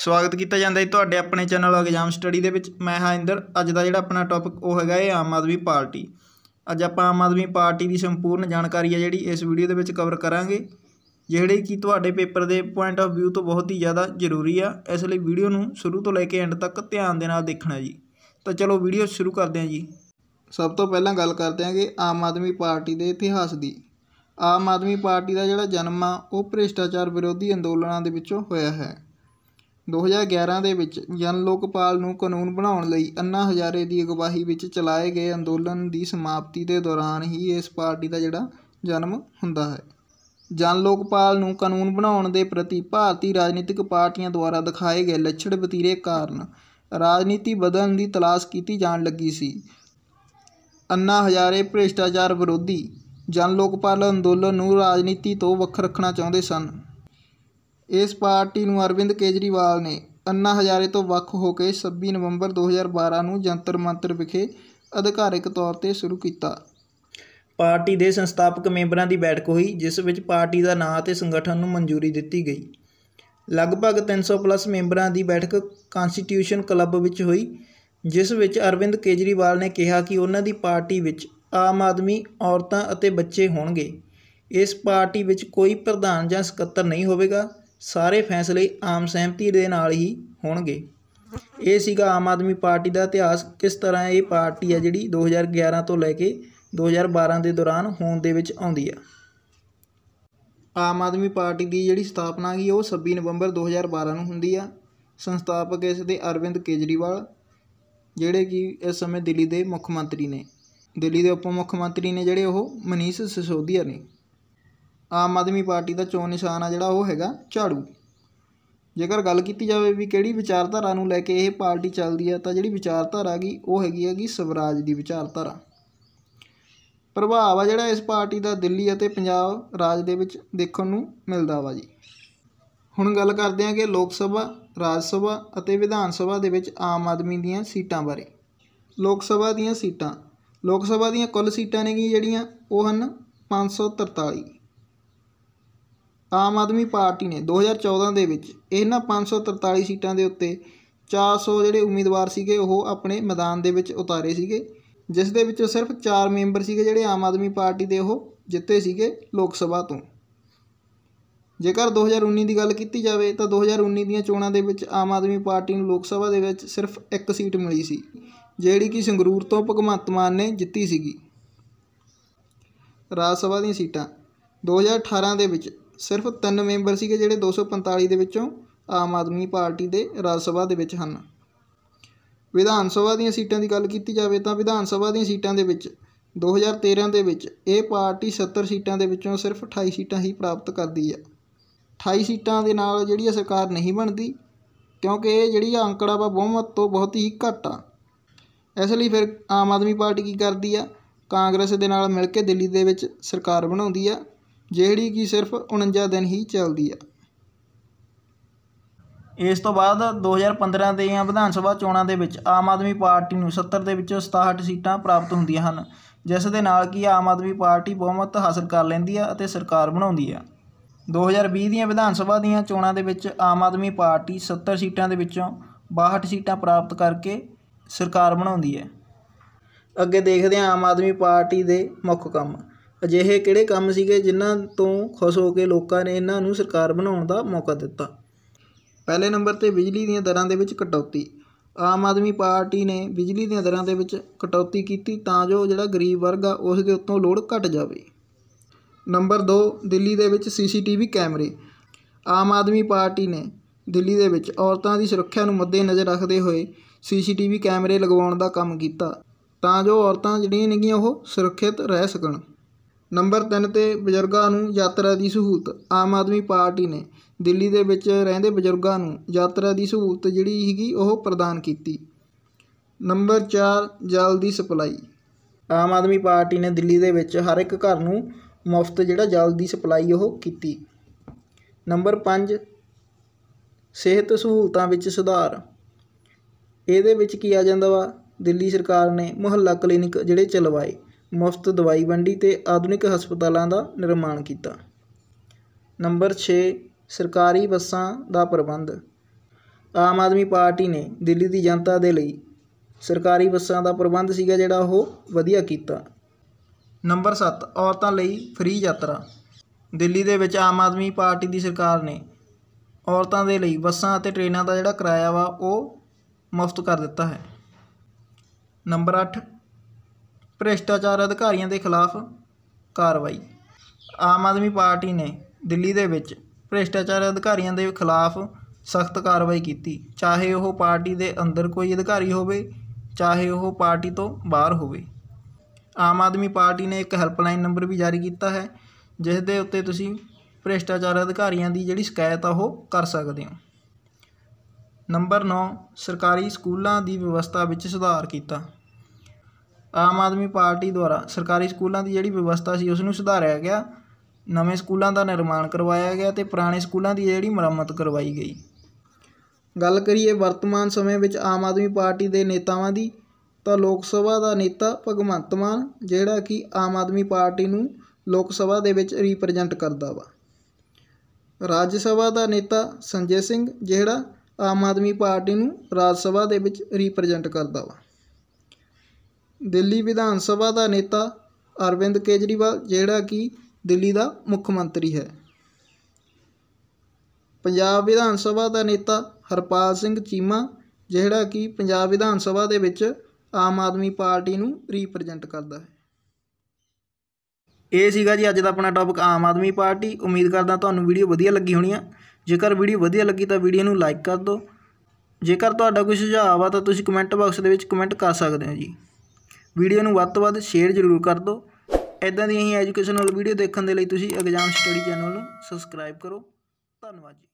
ਸਵਾਗਤ ਕੀਤਾ ਜਾਂਦਾ ਹੈ ਤੁਹਾਡੇ ਆਪਣੇ ਚੈਨਲ ਐਗਜ਼ਾਮ ਸਟੱਡੀ ਦੇ ਵਿੱਚ ਮੈਂ ਹਾਂ ਇੰਦਰ ਅੱਜ ਦਾ ਜਿਹੜਾ ਆਪਣਾ ਟੌਪਿਕ ਉਹ ਹੈਗਾ ਇਹ ਆਮ ਆਦਮੀ ਪਾਰਟੀ ਅੱਜ ਆਪਾਂ ਆਮ ਆਦਮੀ ਪਾਰਟੀ ਦੀ ਸੰਪੂਰਨ ਜਾਣਕਾਰੀ ਹੈ ਜਿਹੜੀ ਇਸ ਵੀਡੀਓ ਦੇ ਵਿੱਚ ਕਵਰ ਕਰਾਂਗੇ ਜਿਹੜੇ ਕਿ ਤੁਹਾਡੇ ਪੇਪਰ ਦੇ ਪੁਆਇੰਟ ਆਫ View ਤੋਂ ਬਹੁਤ ਹੀ ਜ਼ਿਆਦਾ ਜ਼ਰੂਰੀ ਆ ਇਸ ਲਈ ਵੀਡੀਓ ਨੂੰ ਸ਼ੁਰੂ ਤੋਂ ਲੈ ਕੇ ਐਂਡ ਤੱਕ ਧਿਆਨ ਦੇ ਨਾਲ ਦੇਖਣਾ ਜੀ ਤਾਂ ਚਲੋ ਵੀਡੀਓ ਸ਼ੁਰੂ ਕਰਦੇ ਹਾਂ ਜੀ ਸਭ ਤੋਂ ਪਹਿਲਾਂ ਗੱਲ ਕਰਦੇ ਹਾਂਗੇ ਆਮ ਆਦਮੀ ਪਾਰਟੀ ਦੇ ਇਤਿਹਾਸ ਦੀ ਆਮ ਆਦਮੀ ਪਾਰਟੀ ਦਾ ਜਿਹੜਾ ਜਨਮ ਆ ਉਹ ਭ੍ਰਿਸ਼ਟਾਚਾਰ ਵਿਰੋਧੀ ਅੰਦੋਲਨਾਂ ਦੇ ਵਿੱਚੋਂ ਹੋਇਆ ਹੈ 2011 ਦੇ ਵਿੱਚ ਜਨ ਲੋਕਪਾਲ ਨੂੰ ਕਾਨੂੰਨ ਬਣਾਉਣ ਲਈ ਅੰਨਾ ਹਜ਼ਾਰੇ ਦੀ ਅਗਵਾਈ ਵਿੱਚ ਚਲਾਏ ਗਏ ਅੰਦੋਲਨ ਦੀ ਸਮਾਪਤੀ ਦੇ ਦੌਰਾਨ ਹੀ ਇਸ ਪਾਰਟੀ ਦਾ ਜਿਹੜਾ ਜਨਮ ਹੁੰਦਾ ਹੈ ਜਨ ਲੋਕਪਾਲ ਨੂੰ ਕਾਨੂੰਨ ਬਣਾਉਣ ਦੇ ਪ੍ਰਤੀ ਭਾਰਤੀ ਰਾਜਨੀਤਿਕ ਪਾਰਟੀਆਂ ਦੁਆਰਾ ਦਿਖਾਏ ਗਏ ਲੱਛੜ ਬਤੀਰੇ ਕਾਰਨ ਰਾਜਨੀਤੀ ਬਦਲਣ ਦੀ ਤਲਾਸ਼ ਕੀਤੀ ਜਾਣ ਲੱਗੀ ਸੀ ਅੰਨਾ ਹਜ਼ਾਰੇ ਭ੍ਰਿਸ਼ਟਾਚਾਰ ਵਿਰੋਧੀ ਜਨ ਲੋਕਪਾਲ ਅੰਦੋਲਨ ਨੂੰ ਰਾਜਨੀਤੀ ਤੋਂ ਵੱਖ ਰੱਖਣਾ ਚਾਹੁੰਦੇ ਸਨ ਇਸ ਪਾਰਟੀ ਨੂੰ ਅਰਵਿੰਦ ਕੇਜਰੀਵਾਲ ਨੇ ਅੰਨਾ ਹਜ਼ਾਰੇ ਤੋਂ ਵੱਖ ਹੋ ਕੇ 26 ਨਵੰਬਰ 2012 ਨੂੰ ਜੰਤਰ ਮੰਤਰ ਵਿਖੇ ਅਧਿਕਾਰਿਕ ਤੌਰ ਤੇ ਸ਼ੁਰੂ ਕੀਤਾ ਪਾਰਟੀ ਦੇ ਸੰਸਥਾਪਕ ਮੈਂਬਰਾਂ ਦੀ ਬੈਠਕ ਹੋਈ ਜਿਸ ਵਿੱਚ ਪਾਰਟੀ ਦਾ ਨਾਂ ਅਤੇ ਸੰਗਠਨ ਨੂੰ ਮਨਜ਼ੂਰੀ ਦਿੱਤੀ ਗਈ ਲਗਭਗ 300 ਪਲੱਸ ਮੈਂਬਰਾਂ ਦੀ ਬੈਠਕ ਕਨਸਟੀਟਿਊਸ਼ਨ ਕਲੱਬ ਵਿੱਚ ਹੋਈ ਜਿਸ ਵਿੱਚ ਅਰਵਿੰਦ ਕੇਜਰੀਵਾਲ ਨੇ ਕਿਹਾ ਕਿ ਉਹਨਾਂ ਦੀ ਪਾਰਟੀ ਵਿੱਚ ਆਮ ਆਦਮੀ ਔਰਤਾਂ ਅਤੇ ਬੱਚੇ ਹੋਣਗੇ ਇਸ ਪਾਰਟੀ ਵਿੱਚ ਕੋਈ ਪ੍ਰਧਾਨ ਜਾਂ ਸਕੱਤਰ ਨਹੀਂ ਹੋਵੇਗਾ ਸਾਰੇ ਫੈਸਲੇ ਆਮ ਸਹਿਮਤੀ ਦੇ ਨਾਲ ਹੀ ਹੋਣਗੇ ਇਹ ਸੀਗਾ ਆਮ ਆਦਮੀ ਪਾਰਟੀ ਦਾ ਇਤਿਹਾਸ ਕਿਸ ਤਰ੍ਹਾਂ ਇਹ ਪਾਰਟੀ ਹੈ ਜਿਹੜੀ 2011 ਤੋਂ ਲੈ ਕੇ 2012 ਦੇ ਦੌਰਾਨ ਹੋਂਦ ਦੇ ਵਿੱਚ ਆਉਂਦੀ ਆ ਆਮ ਆਦਮੀ ਪਾਰਟੀ ਦੀ ਜਿਹੜੀ ਸਥਾਪਨਾ ਗਈ ਉਹ 26 ਨਵੰਬਰ 2012 ਨੂੰ ਹੁੰਦੀ ਆ ਸੰਸਥਾਪਕ ਇਸ ਦੇ ਅਰਵਿੰਦ ਕੇਜਰੀਵਾਲ ਜਿਹੜੇ ਕਿ ਇਸ ਸਮੇਂ ਦਿੱਲੀ ਦੇ ਮੁੱਖ ਮੰਤਰੀ ਨੇ ਦਿੱਲੀ ਦੇ ਉਪ ਮੁੱਖ ਮੰਤਰੀ ਨੇ ਜਿਹੜੇ ਉਹ ਮਨੀਸ਼ ਸਿਸੋਦੀਆ ਨੇ ਆਮ ਆਦਮੀ ਪਾਰਟੀ ਦਾ ਚੋਣ ਨਿਸ਼ਾਨ ਆ ਜਿਹੜਾ ਉਹ ਹੈਗਾ ਝਾੜੂ ਜੇਕਰ ਗੱਲ ਕੀਤੀ ਜਾਵੇ ਵੀ ਕਿਹੜੀ ਵਿਚਾਰਧਾਰਾ ਨੂੰ ਲੈ ਕੇ ਇਹ ਪਾਰਟੀ ਚੱਲਦੀ ਆ ਤਾਂ ਜਿਹੜੀ ਵਿਚਾਰਧਾਰਾ ਹੈਗੀ ਉਹ ਹੈਗੀ ਆ ਕਿ ਸਵਰਾਜ ਦੀ ਵਿਚਾਰਧਾਰਾ ਪ੍ਰਭਾਵ ਆ ਜਿਹੜਾ ਇਸ ਪਾਰਟੀ ਦਾ ਦਿੱਲੀ ਅਤੇ ਪੰਜਾਬ ਰਾਜ ਦੇ ਵਿੱਚ ਦੇਖਣ ਨੂੰ ਮਿਲਦਾ ਵਾ ਜੀ ਹੁਣ ਗੱਲ ਕਰਦੇ ਆਂ ਕਿ ਲੋਕ ਸਭਾ ਰਾਜ ਸਭਾ ਅਤੇ ਵਿਧਾਨ ਸਭਾ ਦੇ ਵਿੱਚ ਆਮ ਆਦਮੀ ਦੀਆਂ ਸੀਟਾਂ ਬਾਰੇ ਲੋਕ ਸਭਾ ਦੀਆਂ ਸੀਟਾਂ ਲੋਕ ਸਭਾ ਦੀਆਂ ਕੁੱਲ ਸੀਟਾਂ ਨੇ ਜਿਹੜੀਆਂ ਉਹ ਹਨ 543 ਆਮ ਆਦਮੀ ਪਾਰਟੀ ਨੇ 2014 ਦੇ ਵਿੱਚ ਇਹਨਾਂ 543 ਸੀਟਾਂ ਦੇ ਉੱਤੇ 400 ਜਿਹੜੇ ਉਮੀਦਵਾਰ ਸੀਗੇ ਉਹ ਆਪਣੇ ਮੈਦਾਨ ਦੇ ਵਿੱਚ ਉਤਾਰੇ ਸੀਗੇ ਜਿਸ ਦੇ ਵਿੱਚੋਂ ਸਿਰਫ 4 ਮੈਂਬਰ ਸੀਗੇ ਜਿਹੜੇ ਆਮ ਆਦਮੀ ਪਾਰਟੀ ਦੇ ਉਹ ਜਿੱਤੇ ਸੀਗੇ ਲੋਕ ਸਭਾ ਤੋਂ ਜੇਕਰ 2019 ਦੀ ਗੱਲ ਕੀਤੀ ਜਾਵੇ ਤਾਂ 2019 ਦੀਆਂ ਚੋਣਾਂ ਦੇ ਵਿੱਚ ਆਮ ਆਦਮੀ ਪਾਰਟੀ ਨੂੰ ਲੋਕ ਸਭਾ ਦੇ ਵਿੱਚ ਸਿਰਫ ਇੱਕ ਸੀਟ ਮਿਲੀ ਸੀ ਜਿਹੜੀ ਕਿ ਸੰਗਰੂਰ ਤੋਂ ਭਗਵੰਤ ਮਾਨ ਨੇ ਜਿੱਤੀ ਸੀਗੀ ਰਾਜ ਸਭਾ ਦੀਆਂ ਸੀਟਾਂ 2018 ਦੇ ਵਿੱਚ ਸਿਰਫ 3 ਮੈਂਬਰ ਸੀਗੇ ਜਿਹੜੇ 245 ਦੇ ਵਿੱਚੋਂ ਆਮ ਆਦਮੀ ਪਾਰਟੀ ਦੇ ਰਾਜ ਸਭਾ ਦੇ ਵਿੱਚ ਹਨ ਵਿਧਾਨ ਸਭਾ ਦੀਆਂ ਸੀਟਾਂ ਦੀ ਗੱਲ ਕੀਤੀ ਜਾਵੇ ਤਾਂ ਵਿਧਾਨ ਸਭਾ ਦੀਆਂ ਸੀਟਾਂ ਦੇ ਵਿੱਚ 2013 ਦੇ ਵਿੱਚ ਇਹ ਪਾਰਟੀ 70 ਸੀਟਾਂ ਦੇ ਵਿੱਚੋਂ ਸਿਰਫ 28 ਸੀਟਾਂ ਹੀ ਪ੍ਰਾਪਤ ਕਰਦੀ ਹੈ 28 ਸੀਟਾਂ ਦੇ ਨਾਲ ਜਿਹੜੀ ਸਰਕਾਰ ਨਹੀਂ ਬਣਦੀ ਕਿਉਂਕਿ ਇਹ ਜਿਹੜੀ ਅੰਕੜਾ ਵਾ ਬਹੁਮਤ ਤੋਂ ਬਹੁਤ ਹੀ ਘੱਟ ਆ ਇਸ ਲਈ ਫਿਰ ਆਮ ਆਦਮੀ ਪਾਰਟੀ ਕੀ ਕਰਦੀ ਆ ਕਾਂਗਰਸ ਦੇ ਨਾਲ ਮਿਲ ਕੇ ਦਿੱਲੀ ਦੇ ਵਿੱਚ ਸਰਕਾਰ ਬਣਾਉਂਦੀ ਆ ਜਿਹੜੀ ਕਿ ਸਿਰਫ 49 ਦਿਨ ਹੀ ਚੱਲਦੀ ਆ ਇਸ ਤੋਂ ਬਾਅਦ 2015 ਦੇ ਵਿਧਾਨ ਸਭਾ ਚੋਣਾਂ ਦੇ ਵਿੱਚ ਆਮ ਆਦਮੀ ਪਾਰਟੀ ਨੂੰ 70 ਦੇ ਵਿੱਚੋਂ 67 ਸੀਟਾਂ ਪ੍ਰਾਪਤ ਹੁੰਦੀਆਂ ਹਨ ਜਿਸ ਦੇ ਨਾਲ ਕਿ ਆਮ ਆਦਮੀ ਪਾਰਟੀ ਬਹੁਮਤ ਹਾਸਲ ਕਰ ਲੈਂਦੀ ਆ ਅਤੇ ਸਰਕਾਰ ਬਣਾਉਂਦੀ ਆ 2020 ਦੀਆਂ ਵਿਧਾਨ ਸਭਾ ਦੀਆਂ ਚੋਣਾਂ ਦੇ ਵਿੱਚ ਆਮ ਆਦਮੀ ਪਾਰਟੀ 70 ਸੀਟਾਂ ਦੇ ਵਿੱਚੋਂ 62 ਸੀਟਾਂ ਪ੍ਰਾਪਤ ਕਰਕੇ ਸਰਕਾਰ ਬਣਾਉਂਦੀ ਹੈ ਅੱਗੇ ਦੇਖਦੇ ਹਾਂ ਆਮ ਆਦਮੀ ਪਾਰਟੀ ਦੇ ਮੁੱਖ ਕੰਮ ਅਜਿਹੇ ਕਿਹੜੇ ਕੰਮ ਸੀਗੇ ਜਿਨ੍ਹਾਂ ਤੋਂ ਖੁਸ਼ ਹੋ ਕੇ ਲੋਕਾਂ ਨੇ ਇਹਨਾਂ ਨੂੰ ਸਰਕਾਰ ਬਣਾਉਣ ਦਾ ਮੌਕਾ ਦਿੱਤਾ ਪਹਿਲੇ ਨੰਬਰ ਤੇ ਬਿਜਲੀ ਦੀਆਂ ਦਰਾਂ ਦੇ ਵਿੱਚ ਕਟੌਤੀ ਆਮ ਆਦਮੀ ਪਾਰਟੀ ਨੇ ਬਿਜਲੀ ਦੀਆਂ ਦਰਾਂ ਦੇ ਵਿੱਚ ਕਟੌਤੀ ਕੀਤੀ ਤਾਂ ਜੋ ਜਿਹੜਾ ਗਰੀਬ ਵਰਗ ਆ ਉਸ ਦੇ ਉੱਤੋਂ ਲੋੜ ਘਟ ਜਾਵੇ ਨੰਬਰ 2 ਦਿੱਲੀ ਦੇ ਵਿੱਚ ਸੀਸੀਟੀਵੀ ਕੈਮਰੇ ਆਮ ਆਦਮੀ ਪਾਰਟੀ ਨੇ ਦਿੱਲੀ ਦੇ ਵਿੱਚ ਔਰਤਾਂ ਦੀ ਸੁਰੱਖਿਆ ਨੂੰ ਮੱਦੇ ਨਜ਼ਰ ਰੱਖਦੇ ਹੋਏ ਸੀਸੀਟੀਵੀ ਕੈਮਰੇ ਲਗਵਾਉਣ ਦਾ ਕੰਮ ਕੀਤਾ ਤਾਂ ਜੋ ਔਰਤਾਂ ਜਿਹੜੀਆਂ ਨੇਗੀਆਂ ਉਹ ਸੁਰੱਖਿਅਤ ਰਹਿ ਸਕਣ ਨੰਬਰ 3 ਤੇ ਬਜ਼ੁਰਗਾਂ ਨੂੰ ਯਾਤਰਾ ਦੀ ਸਹੂਲਤ ਆਮ ਆਦਮੀ ਪਾਰਟੀ ਨੇ ਦਿੱਲੀ ਦੇ ਵਿੱਚ ਰਹਿੰਦੇ ਬਜ਼ੁਰਗਾਂ ਨੂੰ ਯਾਤਰਾ ਦੀ ਸਹੂਲਤ ਜਿਹੜੀ ਹੈਗੀ ਉਹ ਪ੍ਰਦਾਨ ਕੀਤੀ ਨੰਬਰ 4 ਜਲ ਦੀ ਸਪਲਾਈ ਆਮ ਆਦਮੀ ਪਾਰਟੀ ਨੇ ਦਿੱਲੀ ਦੇ ਵਿੱਚ ਹਰ ਇੱਕ ਘਰ ਨੂੰ ਮੁਫਤ ਜਿਹੜਾ ਜਲ ਦੀ ਸਪਲਾਈ ਉਹ ਕੀਤੀ ਨੰਬਰ 5 ਸਿਹਤ ਸਹੂਲਤਾਂ ਵਿੱਚ ਸੁਧਾਰ ਇਹਦੇ ਵਿੱਚ ਕੀ ਆ ਜਾਂਦਾ ਵਾ ਦਿੱਲੀ ਸਰਕਾਰ ਨੇ ਮੁਹੱਲਾ ਕਲੀਨਿਕ ਜਿਹੜੇ ਚਲਵਾਏ ਮੁਫਤ ਦਵਾਈ ਵੰਡੀ ਤੇ ਆਧੁਨਿਕ ਹਸਪਤਾਲਾਂ ਦਾ ਨਿਰਮਾਣ ਕੀਤਾ ਨੰਬਰ 6 ਸਰਕਾਰੀ ਬੱਸਾਂ ਦਾ ਪ੍ਰਬੰਧ ਆਮ ਆਦਮੀ ਪਾਰਟੀ ਨੇ ਦਿੱਲੀ ਦੀ ਜਨਤਾ ਦੇ ਲਈ ਸਰਕਾਰੀ ਬੱਸਾਂ ਦਾ ਪ੍ਰਬੰਧ ਸੀਗਾ ਜਿਹੜਾ ਉਹ ਵਧੀਆ ਕੀਤਾ ਨੰਬਰ 7 ਔਰਤਾਂ ਲਈ ਫ੍ਰੀ ਯਾਤਰਾ ਦਿੱਲੀ ਦੇ ਵਿੱਚ ਆਮ ਆਦਮੀ ਪਾਰਟੀ ਦੀ ਸਰਕਾਰ ਨੇ ਔਰਤਾਂ ਦੇ ਲਈ ਬੱਸਾਂ ਅਤੇ ਟ੍ਰੇਨਾਂ ਦਾ ਜਿਹੜਾ ਕਿਰਾਇਆ ਵਾ ਉਹ ਮੁਫਤ ਕਰ ਦਿੱਤਾ ਹੈ ਨੰਬਰ 8 ਭ੍ਰਿਸ਼ਟਾਚਾਰ ਅਧਿਕਾਰੀਆਂ ਦੇ ਖਿਲਾਫ ਕਾਰਵਾਈ ਆਮ ਆਦਮੀ ਪਾਰਟੀ ਨੇ ਦਿੱਲੀ ਦੇ ਵਿੱਚ ਭ੍ਰਿਸ਼ਟਾਚਾਰ ਅਧਿਕਾਰੀਆਂ ਦੇ ਖਿਲਾਫ ਸਖਤ ਕਾਰਵਾਈ ਕੀਤੀ ਚਾਹੇ ਉਹ ਪਾਰਟੀ ਦੇ ਅੰਦਰ ਕੋਈ ਅਧਿਕਾਰੀ ਹੋਵੇ ਚਾਹੇ ਉਹ ਪਾਰਟੀ ਤੋਂ ਬਾਹਰ ਹੋਵੇ ਆਮ ਆਦਮੀ ਪਾਰਟੀ ਨੇ ਇੱਕ ਹੈਲਪਲਾਈਨ ਨੰਬਰ ਵੀ ਜਾਰੀ ਕੀਤਾ ਹੈ ਜਿਸ ਦੇ ਉੱਤੇ ਤੁਸੀਂ ਭ੍ਰਿਸ਼ਟਾਚਾਰ ਅਧਿਕਾਰੀਆਂ ਦੀ ਜਿਹੜੀ ਸ਼ਿਕਾਇਤ ਆ ਉਹ ਕਰ ਸਕਦੇ ਹੋ ਨੰਬਰ 9 ਸਰਕਾਰੀ ਸਕੂਲਾਂ ਦੀ ਵਿਵਸਥਾ ਵਿੱਚ ਸੁਧਾਰ ਕੀਤਾ ਆਮ ਆਦਮੀ ਪਾਰਟੀ ਦੁਆਰਾ ਸਰਕਾਰੀ ਸਕੂਲਾਂ ਦੀ ਜਿਹੜੀ ਵਿਵਸਥਾ ਸੀ ਉਸ ਨੂੰ ਸੁਧਾਰਿਆ ਗਿਆ ਨਵੇਂ ਸਕੂਲਾਂ ਦਾ ਨਿਰਮਾਣ ਕਰਵਾਇਆ ਗਿਆ ਤੇ ਪੁਰਾਣੇ ਸਕੂਲਾਂ ਦੀ ਜਿਹੜੀ ਮੁਰੰਮਤ ਕਰਵਾਈ ਗਈ ਗੱਲ ਕਰੀਏ ਵਰਤਮਾਨ ਸਮੇਂ ਵਿੱਚ ਆਮ ਆਦਮੀ ਪਾਰਟੀ ਦੇ ਨੇਤਾਵਾਂ ਦੀ ਤਾਂ ਲੋਕ ਸਭਾ ਦਾ ਨੇਤਾ ਭਗਵੰਤ ਮਾਨ ਜਿਹੜਾ ਕਿ ਆਮ ਆਦਮੀ ਪਾਰਟੀ ਨੂੰ ਲੋਕ ਸਭਾ ਦੇ ਵਿੱਚ ਰਿਪਰੈਜ਼ੈਂਟ ਕਰਦਾ ਵਾ ਰਾਜ ਸਭਾ ਦਾ ਨੇਤਾ ਸੰਜੇ ਸਿੰਘ ਜਿਹੜਾ ਆਮ ਆਦਮੀ ਪਾਰਟੀ ਨੂੰ ਰਾਜ ਸਭਾ ਦੇ ਵਿੱਚ ਰਿਪਰੈਜ਼ੈਂਟ ਕਰਦਾ ਵਾ ਦਿੱਲੀ ਵਿਧਾਨ ਸਭਾ ਦਾ ਨੇਤਾ ਅਰਵਿੰਦ ਕੇਜਰੀਵਾਲ ਜਿਹੜਾ ਕਿ ਦਿੱਲੀ ਦਾ ਮੁੱਖ ਮੰਤਰੀ ਹੈ ਪੰਜਾਬ ਵਿਧਾਨ ਸਭਾ ਦਾ ਨੇਤਾ ਹਰਪਾਲ ਸਿੰਘ ਚੀਮਾ ਜਿਹੜਾ ਕਿ ਪੰਜਾਬ ਵਿਧਾਨ ਸਭਾ ਦੇ ਵਿੱਚ ਆਮ ਆਦਮੀ ਪਾਰਟੀ ਨੂੰ ਰਿਪਰੈਜ਼ੈਂਟ ਕਰਦਾ ਹੈ ਇਹ ਸੀਗਾ ਜੀ ਅੱਜ ਦਾ ਆਪਣਾ ਟੌਪਿਕ ਆਮ ਆਦਮੀ ਪਾਰਟੀ ਉਮੀਦ ਕਰਦਾ ਤੁਹਾਨੂੰ ਵੀਡੀਓ ਵਧੀਆ ਲੱਗੀ ਹੋਣੀ ਆ ਜੇਕਰ ਵੀਡੀਓ ਵਧੀਆ ਲੱਗੀ ਤਾਂ ਵੀਡੀਓ ਨੂੰ ਲਾਈਕ ਕਰ ਦਿਓ ਜੇਕਰ ਤੁਹਾਡਾ ਕੋਈ ਸੁਝਾਅ ਆ ਤਾਂ ਤੁਸੀਂ ਕਮੈਂਟ ਬਾਕਸ ਦੇ ਵਿੱਚ ਕਮੈਂਟ ਕਰ ਸਕਦੇ ਹੋ ਜੀ ਵੀਡੀਓ ਨੂੰ ਵੱਧ ਤੋਂ ਵੱਧ ਸ਼ੇਅਰ ਜ਼ਰੂਰ ਕਰ ਦਿਓ ਇਦਾਂ ਦੀਆਂ ਹੀ ਐਜੂਕੇਸ਼ਨਲ ਵੀਡੀਓ ਦੇਖਣ ਦੇ ਲਈ ਤੁਸੀਂ ਐਗਜ਼ਾਮ ਸਟੱਡੀ ਚੈਨਲ ਨੂੰ ਸਬਸਕ੍ਰਾਈਬ ਕਰੋ ਧੰਨਵਾਦ